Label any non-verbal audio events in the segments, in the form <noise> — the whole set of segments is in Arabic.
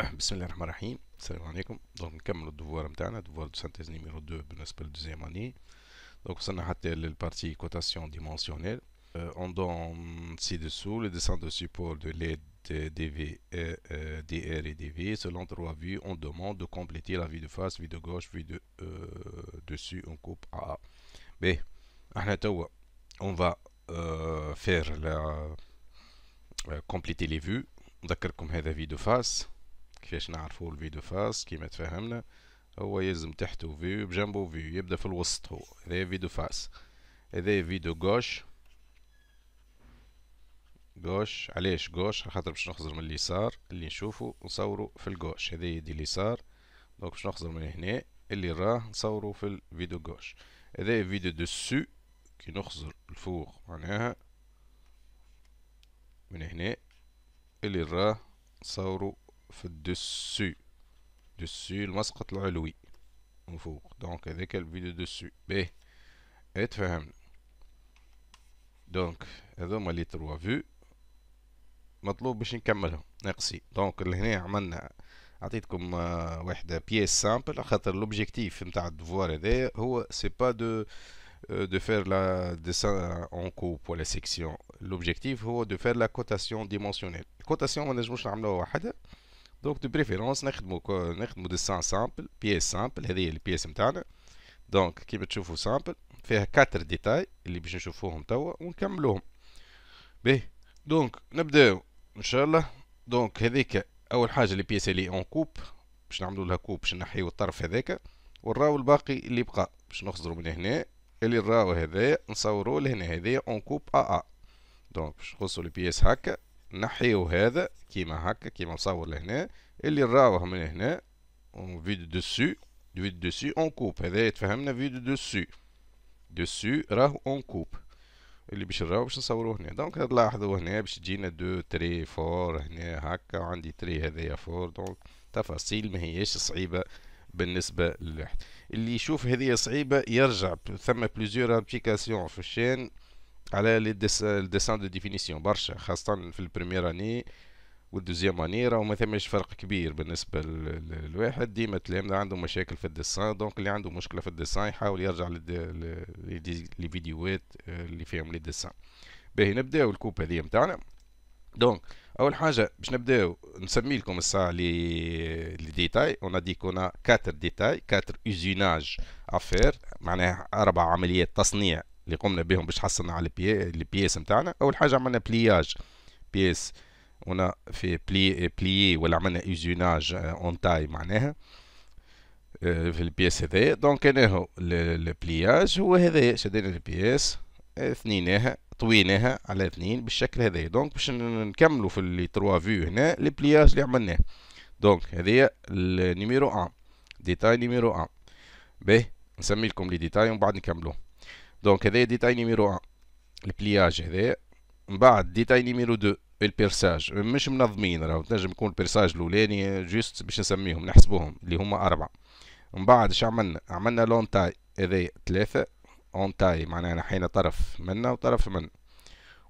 <clears throat> bismillahirrahmanirrahim assalamu alaykoum donc on va finir notre travail le travail de synthèse numéro 2 pour la deuxième année donc on va faire la partie cotation dimensionnelle on euh, donne hum, ci-dessous le dessin de support de LED euh, euh, DR et DV selon trois vues on demande de compléter la vue de face vue de gauche vue de dessus on coupe à B. mais on va faire la compléter les vues d'accord comme la vue de face كيفاش نعرفوا الفيديو فاس كيما تفهمنا هو يلزم تحته فيو بجنبه فيو يبدا في الوسط هو هذا فيديو فاس هذا فيديو جوش جوش علاش جوش خاطر باش نخزر من اليسار اللي نشوفه نصوره في الجوش هذا يدي اليسار دونك باش نخزر من هنا اللي راه نصوره في الفيديو جوش هذا فيديو دوسو كي نخزر الفوق معناها من هنا اللي راه نصوره dessus dessus le masque de l'ailoui donc il y a la vue dessus vous comprenez donc Et sont les trois vues il nous faut que nous les merci donc ici nous avons donné une pièce simple l'objectif du voir, c'est pas de euh, faire le dessin en coupe ou la section l'objectif est de faire la cotation dimensionnelle la cotation on ne peut pas la faire دونك دو بريفيرونس نخدمو نخدمو دي سان سامبل بيس سامبل هذه هي البيس نتاعنا دونك كيما تشوفوا سامبل فيها كاتر ديتاي اللي باش نشوفوهم توا ونكملوهم باهي دونك نبداو ان شاء الله دونك هذيك اول حاجه لي بيس اللي اون كوب باش نعملو لها كوب باش نحيو الطرف هذاك ونراو الباقي اللي بقى باش نخزرو من هنا اللي نراو هذايا نصورو لهنا هذايا اون كوب ا ا دونك باش لي بيس هكا نحيو هذا كيما هكا كيما نصور لهنا اللي نراوه من هنا فيديو دوسو فيديو دوسو اون كوب هذا يتفهمنا دو دوسو دوسو راهو اون كوب اللي باش نراو باش نصوروه هنا دونك تلاحظوا هنا باش تجينا دو تري فور هنا هكا وعندي تري هذايا فور دونك تفاصيل ما هيش صعيبه بالنسبه للواحد اللي يشوف هذه صعيبه يرجع ثم بليزيور ابليكاسيون في الشين على لي ديسان دو ديفينيسيون برشا خاصة في البريمير اني والدوزيام اني راهو ما ثماش فرق كبير بالنسبة للواحد ديما تلامذة عنده مشاكل في الديسان دونك اللي عنده مشكلة في الديسان يحاول يرجع لي فيديوات آه، اللي فيهم لي ديسان باهي نبداو الكوب هذه متاعنا دونك اول حاجه باش نبداو نسمي لكم الساعه لي لي ديتاي اون دي كونا 4 ديتاي 4 اوزيناج افير معناها اربع عمليات تصنيع اللي قمنا بهم باش حصلنا على البياس نتاعنا اول حاجه عملنا بلياج بياس هنا في بلي بليي ولا عملنا ايزوناج اون تاي معناها آه، في البياس هذايا دونك انا هو البلياج هو هذا شدينا البياس آه، اثنيناها طويناها على اثنين بالشكل هذا دونك باش نكملو في لي تروا فيو هنا البلياج اللي عملناه دونك هذه النيميرو 1 ديتاي نيميرو 1 باهي نسمي لكم لي ديتاي ومن بعد نكملوه دونك هذايا ديتاي نيميرو 1 البلياج هذا من بعد ديتاي نيميرو 2 البيرساج مش منظمين راهو تنجم يكون البيرساج الاولاني جوست باش نسميهم نحسبوهم اللي هما اربعه من بعد اش عملنا عملنا لون تاي هذا ثلاثه اون تاي معناها نحينا طرف منا وطرف من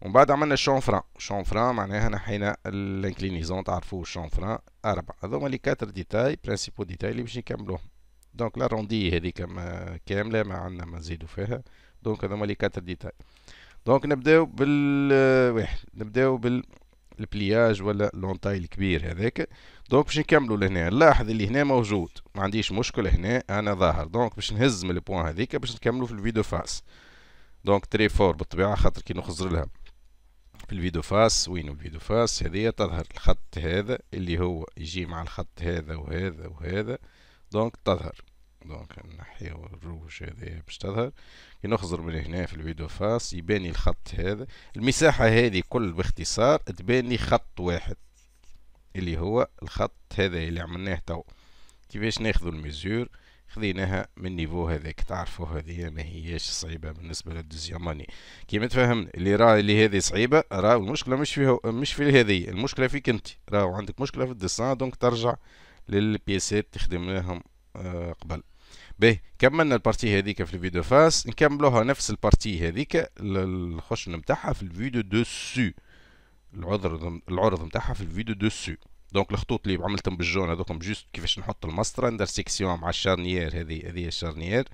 ومن بعد عملنا الشونفران الشونفران معناها نحينا الانكلينيزون تعرفوا الشونفران اربعه هذوما لي كاتر ديتاي برانسيبو ديتاي اللي باش نكملوهم دونك لا روندي هذه كامله ما عندنا ما نزيدو فيها دونك هذوما لي كاتر ديتاي دونك نبداو بال آه، واحد نبداو بال البلياج ولا لونتاي الكبير هذاك دونك باش نكملوا لهنا لاحظ اللي هنا موجود ما عنديش مشكل هنا انا ظاهر دونك باش نهز من البوان هذيك باش نكملوا في الفيديو فاس دونك تري فور بالطبيعه خاطر كي نخزر لها في الفيديو فاس وين الفيديو فاس هذه تظهر الخط هذا اللي هو يجي مع الخط هذا وهذا وهذا دونك تظهر دونك نحيو الروج هذا باش تظهر كي نخزر من هنا في الفيديو فاس يبان الخط هذا المساحة هذه كل باختصار تبان لي خط واحد اللي هو الخط هذا اللي عملناه تو كيفاش ناخذ الميزور خذيناها من نيفو هذاك تعرفوا هذه ما هيش صعيبه بالنسبه للدوزياماني كيما تفهمنا اللي راه اللي هذه صعيبه راه المشكله مش فيها مش في هذه المشكله فيك انت راهو عندك مشكله في الديسان دونك ترجع للبيسات تخدم لهم آه، قبل باهي كملنا البارتي هذيك في الفيديو فاس نكملوها نفس البارتي هذيك الخش نتاعها في الفيديو دوسو العذر العرض نتاعها في الفيديو دوسو دونك الخطوط اللي عملتهم بالجون هذوكم جوست كيفاش نحط المسطره ندير سيكسيون مع الشارنيير هذه هذه الشارنيير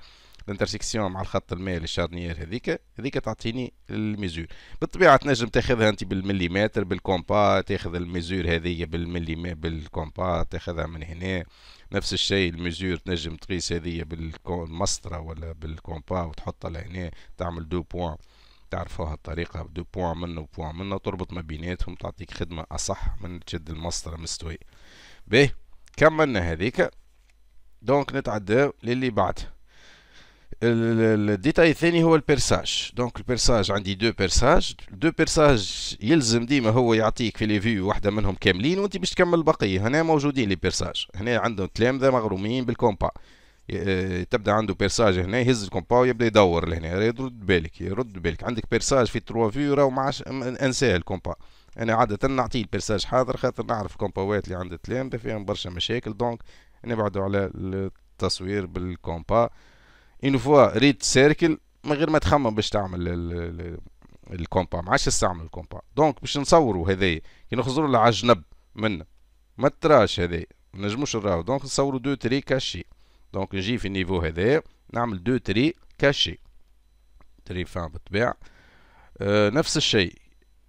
الانترسيكسيون مع الخط المائي للشارنيير هذيك هذيك تعطيني الميزور بالطبيعه تنجم تاخذها انت بالمليمتر بالكومبا تاخذ الميزور هذه بالمليمتر بالكومبا تاخذها من هنا نفس الشيء الميزور تنجم تقيس هذه بالمسطره ولا بالكومبا وتحطها لهنا تعمل دو بوان تعرفوها الطريقة دو بوان منه بوان منه تربط ما بيناتهم تعطيك خدمة أصح من تشد المسطرة مستوية باهي كملنا هذيك دونك نتعدى للي بعدها الديتاي الثاني هو البيرساج دونك البيرساج عندي دو بيرساج دو بيرساج يلزم ديما هو يعطيك في لي فيو واحده منهم كاملين وانت باش تكمل البقيه هنا موجودين لي بيرساج هنا عندهم تلامذه مغرومين بالكومبا آه، تبدا عنده بيرساج هنا يهز الكومبا ويبدا يدور لهنا يرد بالك يرد بالك عندك بيرساج في تروا فيو راهو ما انساه الكومبا انا عاده نعطيه البيرساج حاضر خاطر نعرف الكومباوات اللي عند التلامذه فيهم برشا مشاكل دونك نبعدوا على التصوير بالكومبا اون فوا ريت سيركل من غير ما تخمم باش تعمل الكومبا ما عادش تستعمل الكومبا دونك باش نصوروا هذايا كي نخزروا على الجنب منه ما تراش هذايا ما نجموش نراو دونك نصوروا دو تري كاشي دونك نجي في النيفو هذايا نعمل دو تري كاشي تري فان بالطبيعة آه نفس الشيء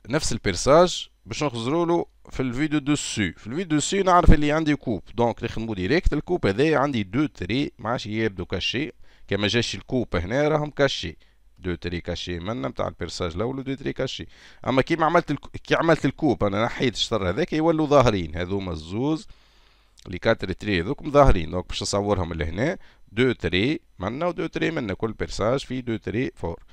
نفس البيرساج باش نخزروا له في الفيديو سو في الفيديو سو نعرف اللي عندي كوب دونك نخدمو ديريكت الكوب هذايا عندي دو تري ما عادش يبدو كاشي كما جاش الكوب هنا راهم كاشي دو تري كاشي منا نتاع البيرساج الاول ودو تري كاشي اما كيما عملت الك... كي عملت الكوب انا نحيت الشطر هذاك يولوا ظاهرين هذوما الزوز لي كاتر تري هذوك ظاهرين دونك باش نصورهم لهنا دو تري منا ودو تري منا كل بيرساج في دو تري فور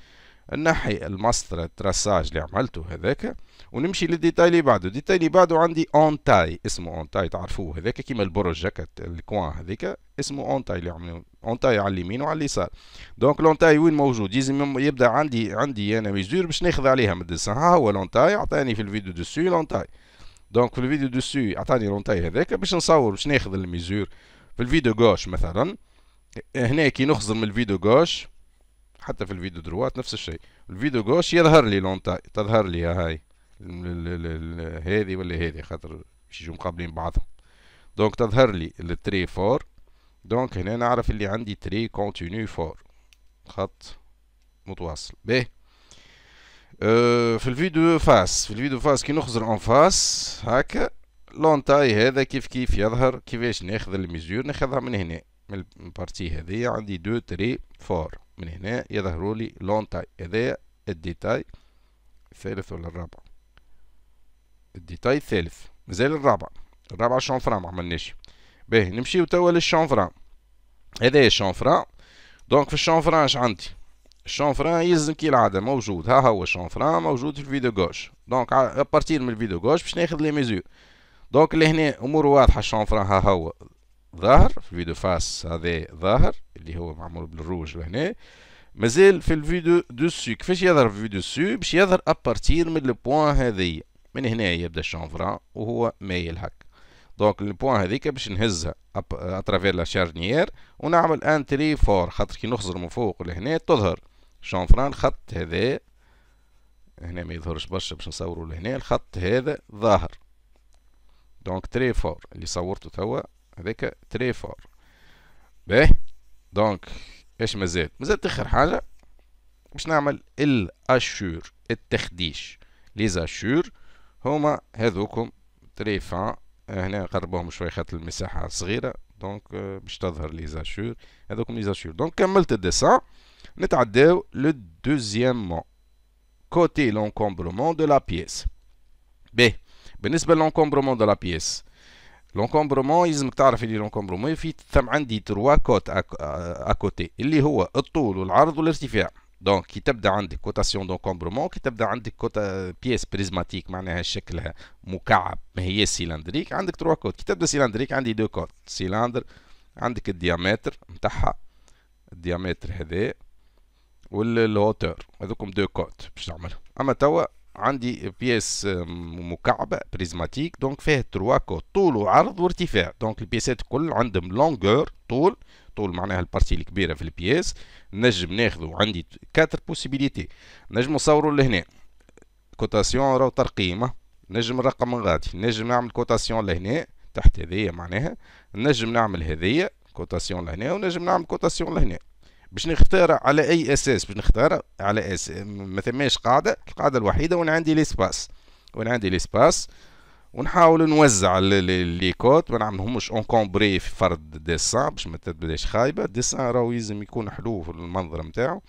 نحي الماستر التراساج اللي عملته هذاك ونمشي للديتاي اللي بعده الديتاي اللي بعده عندي اون تاي اسمه اون تاي تعرفوه هذاك كيما البرج هكا الكوان هذاك اسمه اون تاي اللي عملوه اون تاي على اليمين وعلى اليسار دونك لون تاي وين موجود لازم يبدا عندي عندي انا ميزور باش ناخذ عليها من الديسان ها هو لون تاي عطاني في الفيديو دوسو لون تاي دونك في الفيديو دوسو عطاني لون تاي هذاك باش نصور باش ناخذ الميزور في الفيديو غوش مثلا هنا كي نخزر من الفيديو غوش حتى في الفيديو دروات نفس الشيء الفيديو جوش يظهر لي لونتاي تظهر لي هاي هذه ولا هذه خاطر باش يجوا مقابلين بعضهم دونك تظهر لي التري فور دونك هنا نعرف اللي عندي تري كونتينيو فور خط متواصل باهي أه في الفيديو فاس في الفيديو فاس كي نخزر اون فاس هكا لون تاي هذا كيف كيف يظهر كيفاش ناخذ الميزور ناخذها من هنا من البارتي هذه عندي دو تري فور من هنا يظهروا لي لون تاي هذايا الديتاي الثالث ولا الرابع الديتاي الثالث مازال الرابع الرابع شونفران ما عملناش باهي نمشيو توا للشونفران هذايا الشونفران دونك في الشونفران اش عندي الشانفران يلزم كي العاده موجود ها هو الشانفران موجود في الفيديو غوش دونك ابارتير من الفيديو غوش باش ناخذ لي ميزور دونك لهنا امور واضحه الشانفران ها هو ظاهر في الفيديو فاس هذا ظاهر اللي هو معمول بالروج لهنا مازال في الفيديو دو سو كيفاش يظهر في الفيديو سو باش يظهر ابارتير من البوان هذه من هنا يبدا الشونفرا وهو مايل هكا دونك البوان هذيك باش نهزها اترافير لا شارنيير ونعمل ان تري فور خاطر كي نخزر من فوق لهنا تظهر شونفران الخط هذا هنا ما يظهرش برشا باش نصوروا لهنا الخط هذا ظاهر دونك تري فور اللي صورته توا هذاك تري فور باهي دونك اش مازال مازال تاخر حاجه باش نعمل الاشور التخديش لي زاشور هما هذوكم تري فان هنا قربوهم شوي خاطر المساحه صغيره دونك آه، باش تظهر لي زاشور هذوكم لي زاشور دونك كملت الدسان نتعداو لو مون كوتي لونكومبرومون دو لا بيس باهي بالنسبه لونكومبرومون دو لا بيس لونكومبرومون يلزمك تعرف اللي لونكومبرومون في ثم عندي تروا كوت آه، اكوتي اللي هو الطول والعرض والارتفاع دونك كي تبدا عندك كوتاسيون دونكومبرومون كي تبدا عندك كوتا بيس بريزماتيك معناها شكلها مكعب ما هي سيلندريك عندك تروا كوت كي تبدا سيلندريك عندي دو كوت سيلندر عندك الديامتر نتاعها الديامتر هذا والهوتور هذوكم دو كوت باش تعملهم اما توا عندي بياس euh, مكعبه بريزماتيك دونك فيه تروا كوت طول وعرض وارتفاع دونك البياسات الكل عندهم لونغور طول طول معناها البارتي الكبيره في البياس نجم ناخذو عندي كاتر بوسيبيليتي نجم نصورو لهنا كوتاسيون راهو ترقيمه نجم الرقم غادي نجم نعمل كوتاسيون لهنا تحت هذيا معناها نجم نعمل هذيا كوتاسيون لهنا ونجم نعمل كوتاسيون لهنا باش نختار على اي اساس باش نختار على اساس ما ثماش قاعده القاعده الوحيده وانا عندي ليسباس وانا عندي ليسباس ونحاول نوزع لي كود ما نعملهمش كومبري في فرد ديسان باش ما تبداش خايبه ديسان راهو لازم يكون حلو في المنظر نتاعو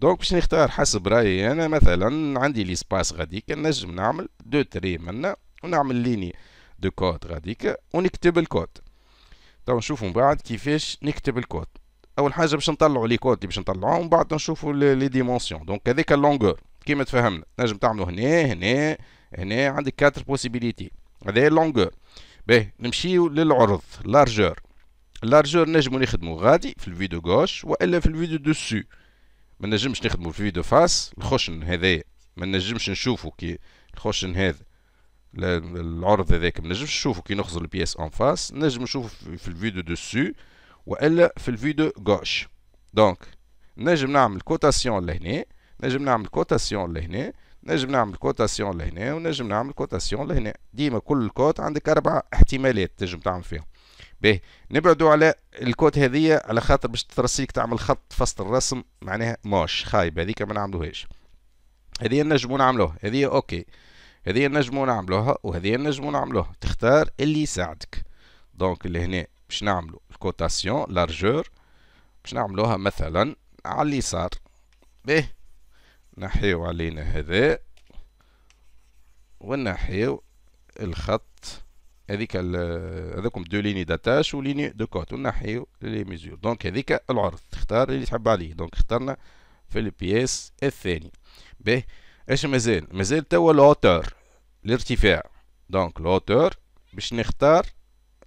دونك باش نختار حسب رايي انا مثلا عندي سباس غاديك نجم نعمل دو تري منا ونعمل ليني دو كود غاديك ونكتب الكود تو نشوفوا من بعد كيفاش نكتب الكود اول حاجه باش نطلعوا لي كود اللي باش نطلعوهم ومن بعد نشوفوا لي ديمونسيون دونك هذيك اللونغور كيما تفهمنا نجم تعملوا هنا هنا هنا عندك كاتر بوسيبيليتي هذا لونغور باهي نمشيو للعرض لارجور لارجور نجمو نخدمو غادي في الفيديو غوش والا في الفيديو دوسو ما نجمش نخدمو في الفيديو فاس الخشن هذايا ما نجمش نشوفو كي الخشن هذا العرض هذاك ما نجمش نشوفو كي نخزر البياس اون فاس نجم نشوفو في الفيديو دوسو والا في الفيو دو غوش دونك نجم نعمل كوتاسيون لهنا نجم نعمل كوتاسيون لهنا نجم نعمل كوتاسيون لهنا ونجم نعمل كوتاسيون لهنا ديما كل كوت عندك اربع احتمالات تنجم تعمل فيهم باهي نبعدوا على الكوت هذية على خاطر باش ترسيك تعمل خط فصل الرسم معناها موش خايب هذيك ما نعملوهاش هذه نجمو نعملوها هذه اوكي هذه نجمو نعملوها وهذه نجمو نعملوها تختار اللي يساعدك دونك اللي هنا باش نعملو الكوتاسيون لارجور باش نعملوها مثلا على اليسار به نحيو علينا هذا ونحيو الخط هذيك هذوكم دو ليني داتاش وليني دو كوت ونحيو لي ميزور دونك هذيك العرض تختار اللي تحب عليه دونك اخترنا في البياس الثاني به اش مازال مازال توا لوتور الارتفاع دونك لوتور باش نختار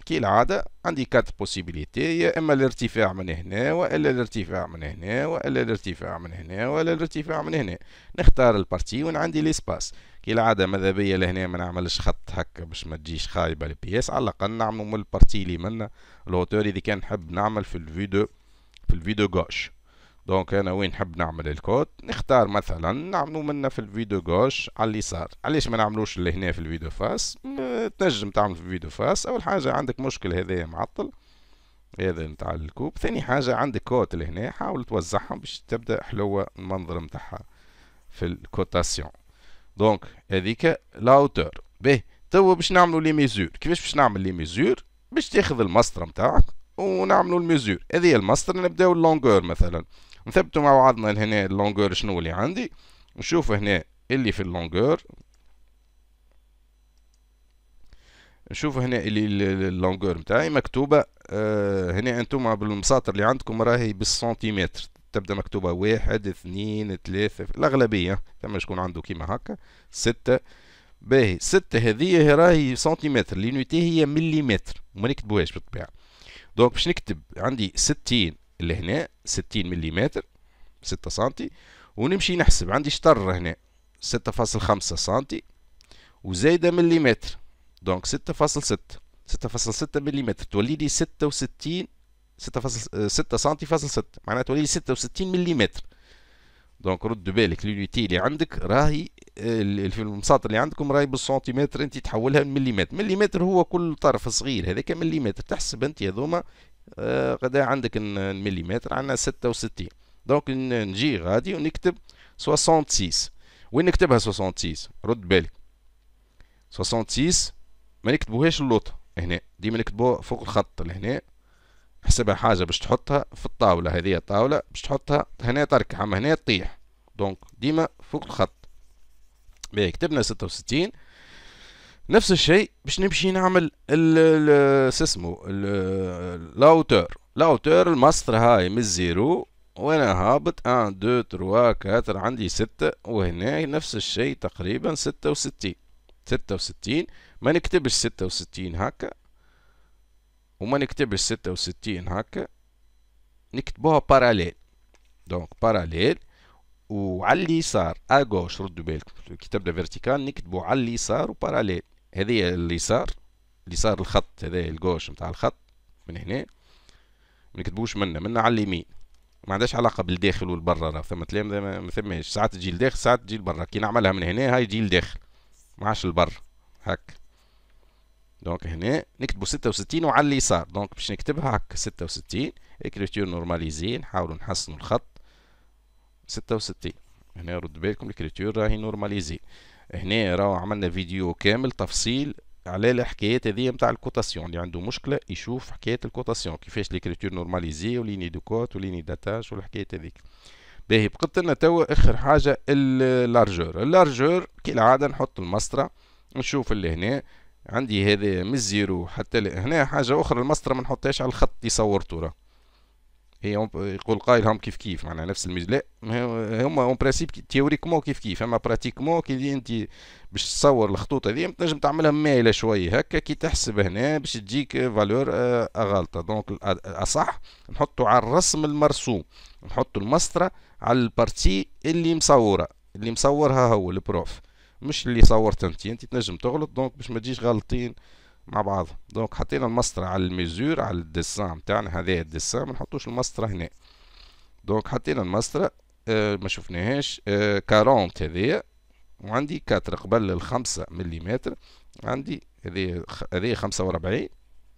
كي العادة عندي كات بوسيبيليتي يا إما الارتفاع من هنا وإلا الارتفاع من هنا وإلا الارتفاع من هنا وإلا الارتفاع من هنا نختار البارتي وين عندي ليسباس العادة ماذا بيا لهنا ما نعملش خط هكا باش ما تجيش خايبة البياس على الأقل نعملو من البارتي اللي منا الهوتور إذا كان نحب نعمل في الفيديو في الفيديو غوش دونك انا وين نحب نعمل الكود نختار مثلا نعملو منا في الفيديو جوش على اليسار علاش ما نعملوش اللي هنا في الفيديو فاس تنجم تعمل في الفيديو فاس اول حاجه عندك مشكل هذايا معطل هذا نتاع الكوب ثاني حاجه عندك كوت لهنا حاول توزعهم باش تبدا حلوه المنظر نتاعها في الكوتاسيون دونك هذيك لاوتور به توا باش نعملو لي ميزور كيفاش باش نعمل لي ميزور باش تاخذ المسطره نتاعك ونعملو الميزور هذه المسطره نبداو اللونغور مثلا نثبتوا مع بعضنا لهنا اللونجور شنو اللي عندي نشوف هنا اللي في اللونجور نشوف هنا اللي اللونجور نتاعي مكتوبه آه هنا انتم بالمساطر اللي عندكم راهي بالسنتيمتر تبدا مكتوبه واحد اثنين ثلاثة الأغلبية ثم شكون عنده كيما هكا ستة باهي ستة هذه راهي سنتيمتر لينيتي هي مليمتر وما نكتبوهاش بالطبيعة دونك باش نكتب عندي ستين لهنا 60 ملم 6 سم ونمشي نحسب عندي شطر هنا 6.5 سم وزايدة ملم دونك 6.6 6.6 ملم تولي لي 66 6.6 آه، سنتي فاصل 6 معناها تولي لي 66 ملم دونك رد بالك لونيتي اللي عندك راهي آه، في المساط اللي عندكم راهي بالسنتيمتر انت تحولها لمليمتر مليمتر هو كل طرف صغير هذاك مليمتر تحسب انت هذوما قد آه، عندك المليمتر عندنا 66 دونك نجي غادي ونكتب 66 وين نكتبها 66 رد بالك 66 ما نكتبوهاش اللوط هنا ديما نكتبوها فوق الخط لهنا حسبها حاجه باش تحطها في الطاوله هذه الطاوله باش تحطها هنا تركع اما هنا تطيح دونك ديما فوق الخط باهي كتبنا 66 نفس الشيء باش نمشي نعمل شو اسمه لاوتور لاوتور الماستر هاي من الزيرو وانا هابط 1 2 3 4 عندي 6 وهنا نفس الشيء تقريبا 66 66 ما نكتبش 66 هكا وما نكتبش 66 هكا نكتبوها باراليل دونك باراليل وعلى اليسار اغوش ردوا بالكم كتبنا فيرتيكال نكتبوا على اليسار وباراليل هذه اليسار اليسار الخط هذا الجوش نتاع الخط من هنا ما نكتبوش منا منا على اليمين ما عندهاش علاقه بالداخل والبرا راه ثم تلام ما ثماش ساعات تجي لداخل ساعات تجي لبرا كي نعملها من هنا هاي تجي لداخل ما عادش لبرا هك دونك هنا نكتبوا 66 وعلى اليسار دونك باش نكتبها هك 66 اكريتور نورماليزي نحاولوا نحسنوا الخط 66 هنا رد بالكم الكريتور راهي نورماليزي هنا راهو عملنا فيديو كامل تفصيل على الحكايات هذه نتاع الكوتاسيون اللي عنده مشكله يشوف حكايه الكوتاسيون كيفاش ليكريتور نورماليزي وليني دو كوت وليني داتاج والحكايات هذيك باهي بقيت لنا توا اخر حاجه اللارجور اللارجور كالعاده نحط المسطره نشوف اللي هنا عندي هذا من الزيرو حتى هنا حاجه اخرى المسطره ما نحطهاش على الخط اللي صورته راه هي يقول قائلهم كيف كيف معناها نفس الميز لا هما اون برانسيب تيوريكمون كيف كيف اما براتيكمون كي انت باش تصور الخطوط هذه تنجم تعملها مايله شويه هكا كي تحسب هنا باش تجيك فالور غلطه دونك الاصح نحطوا على الرسم المرسوم نحطوا المسطره على البارتي اللي مصوره اللي مصورها هو البروف مش اللي صورت انت انت تنجم تغلط دونك باش ما تجيش غلطين مع بعض دونك حطينا المسطرة على الميزور على بتاعنا هذا الدسان ما منحطوش المسطرة هنا دونك حطينا المسطرة آه ما شفناهاش آه 40 هذايا وعندي 4 قبل الخمسة ملم عندي هذه هذه 45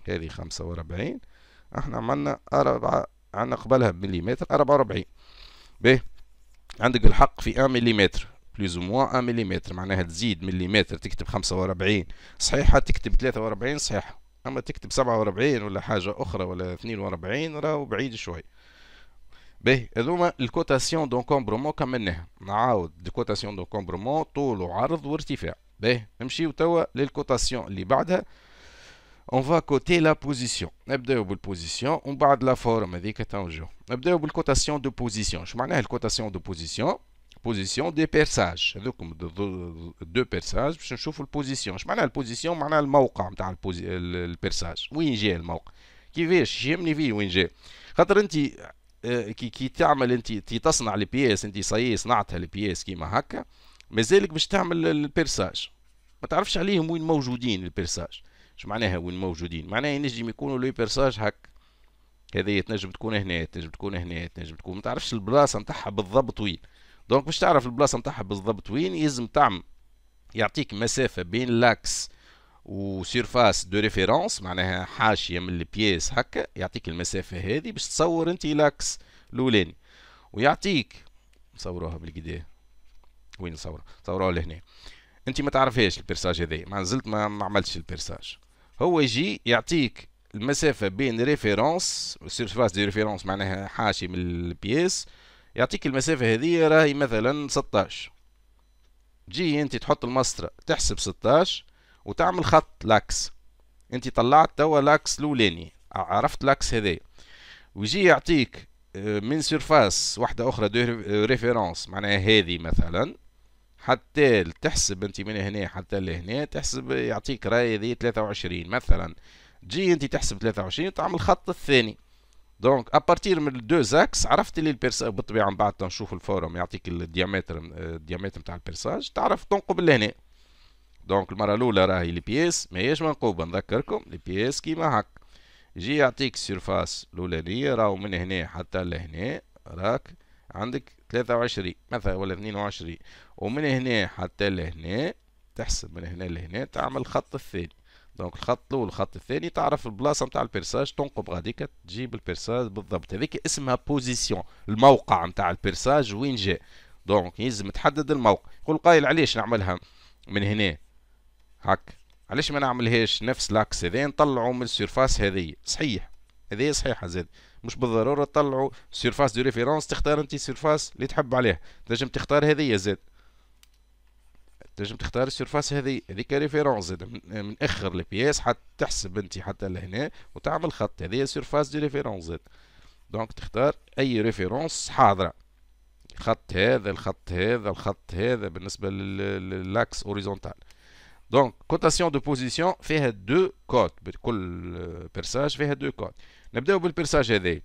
هذه 45 احنا عملنا أربعة عندنا قبلها بمليمتر 44 باهي عندك الحق في 1 ملم بلوز او موان 1 آه، ملم معناها تزيد مليمتر تكتب 45 صحيحه تكتب 43 صحيحه اما تكتب 47 ولا حاجه اخرى ولا 42 راهو بعيد شوي باهي هذوما الكوتاسيون دونكومبرومون كملناها نعاود الكوتاسيون دونكومبرومون طول وعرض وارتفاع باهي نمشيو توا للكوتاسيون اللي بعدها اون فا كوتي لا بوزيسيون نبداو بالبوزيسيون ومن بعد لا فورم هذيك تو نبداو بالكوتاسيون دو بوزيسيون شو معناها الكوتاسيون دو بوزيسيون بوزيسيون دي بيرساج هذوكم دو بيرساج باش نشوفوا البوزيسيون اش معناها البوزيسيون معناها الموقع نتاع البيرساج وين جاء الموقع كيفاش يهمني فيه وين جاء خاطر انت كي كي تعمل انت تي تصنع البياس انت صي صنعتها البياس كيما هكا مازالك باش تعمل البيرساج ما تعرفش عليهم وين موجودين البيرساج اش معناها وين موجودين معناها ينجم يكونوا لي بيرساج هكا هذه تنجم تكون هنا تنجم تكون هنا تنجم تكون ما تعرفش البلاصه نتاعها بالضبط وين دونك باش تعرف البلاصه نتاعها بالضبط وين يلزم تعمل يعطيك مسافه بين لاكس وسيرفاس دو ريفيرونس معناها حاشيه من البياس هكا يعطيك المسافه هذه باش تصور انت لاكس الاولاني ويعطيك نصوروها بالكدا وين نصورها نصوروها لهنا انت ما تعرفهاش البرساج هذا ما نزلت ما, عملتش البرساج هو يجي يعطيك المسافه بين ريفيرونس سيرفاس دو ريفيرونس معناها حاشي من البياس يعطيك المسافة هذه راهي مثلا 16 جي انت تحط المسطرة تحسب 16 وتعمل خط لاكس انت طلعت توا لاكس الاولاني عرفت لاكس هذي ويجي يعطيك آه، من سيرفاس واحدة أخرى دو ريفيرونس معناها هذه مثلا حتى تحسب انت من هنا حتى لهنا تحسب يعطيك راي هذه 23 مثلا جي انت تحسب 23 تعمل الخط الثاني دونك بارتير من دو زاكس عرفت اللي البيرساج بالطبيعه من بعد تنشوف الفورم يعطيك الديامتر الديامتر آه، نتاع البيرساج تعرف تنقب لهنا دونك المره الاولى راهي البياس ماهيش منقوبه نذكركم البياس كيما هاك جي يعطيك السيرفاس الاولانيه راهو من هنا حتى لهنا راك عندك 23 مثلا ولا 22 ومن هنا حتى لهنا تحسب من هنا لهنا تعمل الخط الثاني دونك الخط الاول والخط الثاني تعرف البلاصه نتاع البيرساج تنقب غاديك تجيب البيرساج بالضبط هذيك اسمها بوزيسيون الموقع نتاع البيرساج وين جاء دونك يلزم تحدد الموقع يقول قايل علاش نعملها من هنا هاك علاش ما نعملهاش نفس لاكس هذا نطلعوا من السيرفاس هذه صحيح هذه صحيحه زاد مش بالضروره تطلعوا سيرفاس دو ريفيرونس تختار انت سيرفاس اللي تحب عليه تنجم تختار هذه زاد تنجم تختار السيرفاس هذه هذيك ريفيرونس زاد من اخر البياس حتى تحسب انت حتى لهنا وتعمل خط هذه سيرفاس دي ريفيرونس زاد دونك تختار اي ريفيرونس حاضره الخط هذا الخط هذا الخط هذا بالنسبه للاكس اوريزونتال دونك كوتاسيون دو بوزيسيون فيها دو كود بكل بيرساج فيها دو كود نبداو بالبيرساج هذا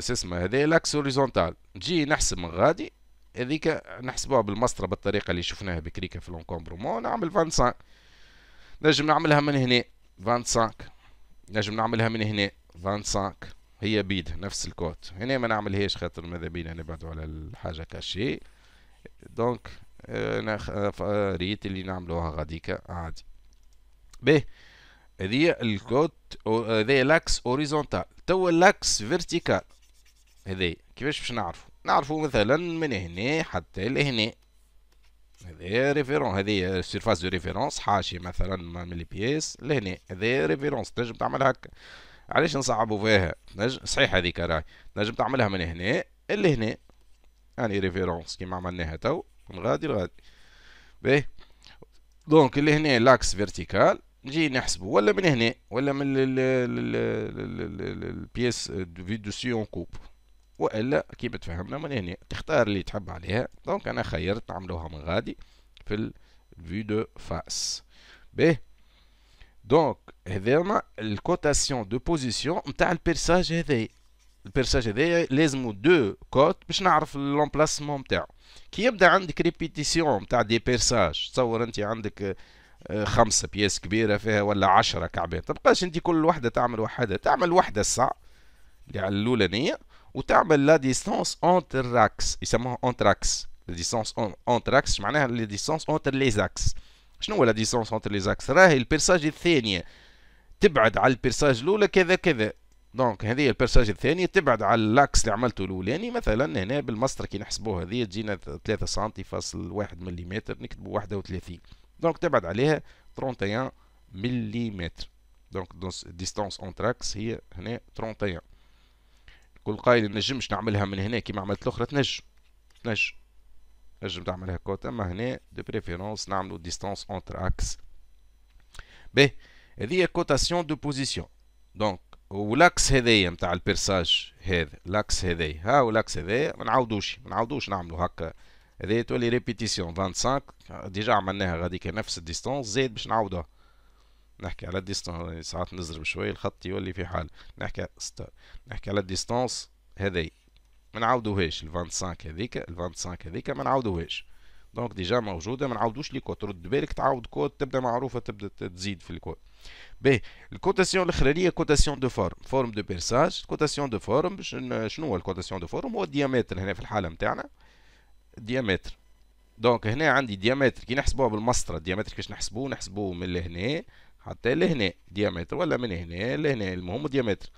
سي اسمه هذا لاكس اوريزونتال نجي نحسب من غادي هذيك نحسبوها بالمسطره بالطريقه اللي شفناها بكريكا في لونكومبرومون نعمل 25 نجم نعملها من هنا 25 نجم نعملها من هنا 25 هي بيد نفس الكود هنا ما نعملهاش خاطر ماذا بينا نبعدوا على الحاجه كاشي دونك انا آه، آه، آه، ريت اللي نعملوها غاديكا عادي به هذه الكود هذا لاكس اوريزونتال توا لاكس فيرتيكال هذا كيفاش باش نعرفو نعرفوا مثلا من هنا حتى لهنا هذا ريفيرون هذه سيرفاس دو ريفيرونس حاشي مثلا من بيس لهنا هذا ريفيرونس تنجم تعمل هكا علاش نصعبوا فيها نجم صحيح هذيك راهي نجم تعملها من هنا لهنا يعني ريفيرونس كيما عملناها تو من غادي لغادي باهي دونك اللي هنا لاكس فيرتيكال نجي نحسبه ولا من هنا ولا من البياس دو فيدوسي اون كوب والا كيما تفهمنا من هنا يعني تختار اللي تحب عليها دونك انا خيرت نعملوها من غادي في الفيو دو فاس باهي دونك هذاما الكوتاسيون دو بوزيسيون نتاع البيرساج هذايا البيرساج هذايا لازمو دو كوت باش نعرف لومبلاسمون نتاعو كي يبدا عندك ريبيتيسيون نتاع دي بيرساج تصور انت عندك آه، خمسة بياس كبيرة فيها ولا عشرة كعبات تبقاش انت كل وحدة تعمل وحدة تعمل وحدة الساعة اللي على الأولانية وتعمل لا ديستانس اونتر راكس يسموها اونتر اكس ديستانس اونتر اكس معناها لا ديستانس اونتر لي زاكس شنو هو لا ديستانس اونتر لي زاكس راهي البيرساج الثانيه تبعد على البيرساج الاولى كذا كذا دونك هذه البيرساج الثانيه تبعد على اللاكس اللي عملته الاولاني مثلا هنا بالمسطرة كي نحسبوها هذه تجينا 3 سنتي فاصل 1 ملم نكتبوا 31 دونك تبعد عليها 31 ملم دونك ديستانس اونتر اكس هي هنا 31 كل قايل نجمش نعملها من هنا كيما عملت الاخرى تنجم تنجم نجم تعملها كوت اما هنا دو بريفيرونس نعملو ديستونس اونتر اكس باهي هذه كوتاسيون دو بوزيسيون دونك والاكس هذايا نتاع البيرساج هذا الاكس هذايا ها والاكس هذايا ما نعاودوش ما نعاودوش نعملو هكا هذه تولي ريبيتيسيون 25 ديجا عملناها غاديك نفس الديستونس زيد باش نعاودوها نحكي على الديستانس يعني ساعات نزرب شوي الخط يولي في حال نحكي ستا. نحكي على الديستانس هذي ما نعاودوهاش ال 25 هذيك ال 25 هذيك ما نعاودوهاش دونك ديجا موجوده ما نعاودوش لي كوت رد بالك تعاود كوت تبدا معروفه تبدا تزيد في الكوت باهي الكوتاسيون الاخرانيه كوتاسيون دو فورم فورم دو بيرساج كوتاسيون دو فورم شنو هو الكوتاسيون دو فورم هو الديامتر هنا في الحاله نتاعنا الديامتر دونك هنا عندي ديامتر كي نحسبوها بالمسطره الديامتر كيفاش نحسبوه نحسبوه من لهنا حتى لهنا ديامتر ولا من هنا لهنا المهم ديامتر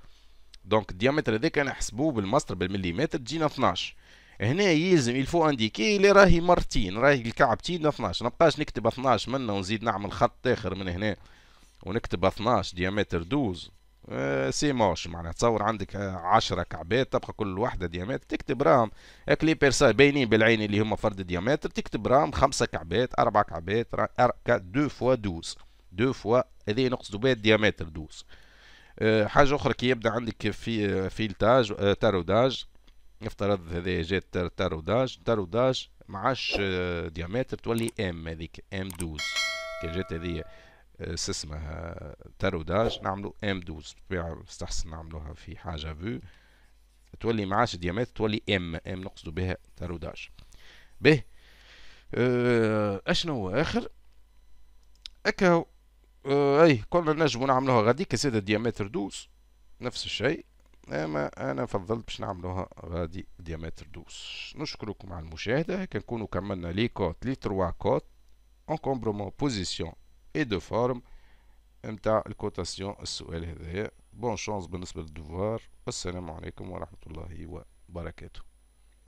دونك الديامتر هذاك نحسبوه بالمسطر بالمليمتر تجينا 12 هنا يلزم يلفو انديكي اللي راهي مرتين راهي الكعبتين 12 نبقاش نكتب 12 منا ونزيد نعمل خط اخر من هنا ونكتب 12 ديامتر 12 سي موش معناها تصور عندك آه، عشرة كعبات تبقى كل واحده ديامتر تكتب رام هاك لي بيرسا باينين بالعين اللي هما فرد ديامتر تكتب رام خمسة كعبات أربعة كعبات دو فوا 12 دو فوا هذه نقصدو بها الديامتر دوس أه حاجه اخرى كي يبدا عندك في فيلتاج أه تاروداج نفترض هذا جات تاروداج تاروداج معاش أه، ديامتر تولي ام هذيك ام دوز كي جات هذه أه، شو اسمها تاروداج نعملو ام دوز بطبيعة استحسن نعملوها في حاجه فيو تولي معاش ديامتر تولي ام ام نقصدو بها تاروداج به أه، اشنو هو اخر اكاو اه اي كنا نجمو نعملوها غاديك زاد ديامتر دوس نفس الشيء اما انا فضلت باش نعملوها غادي ديامتر دوس نشكركم على المشاهده هكا نكونوا كملنا لي كوت لي تروا كوت كومبرومون بوزيسيون اي دو فورم نتاع الكوتاسيون السؤال هذايا بون شونس بالنسبه للدوار والسلام عليكم ورحمه الله وبركاته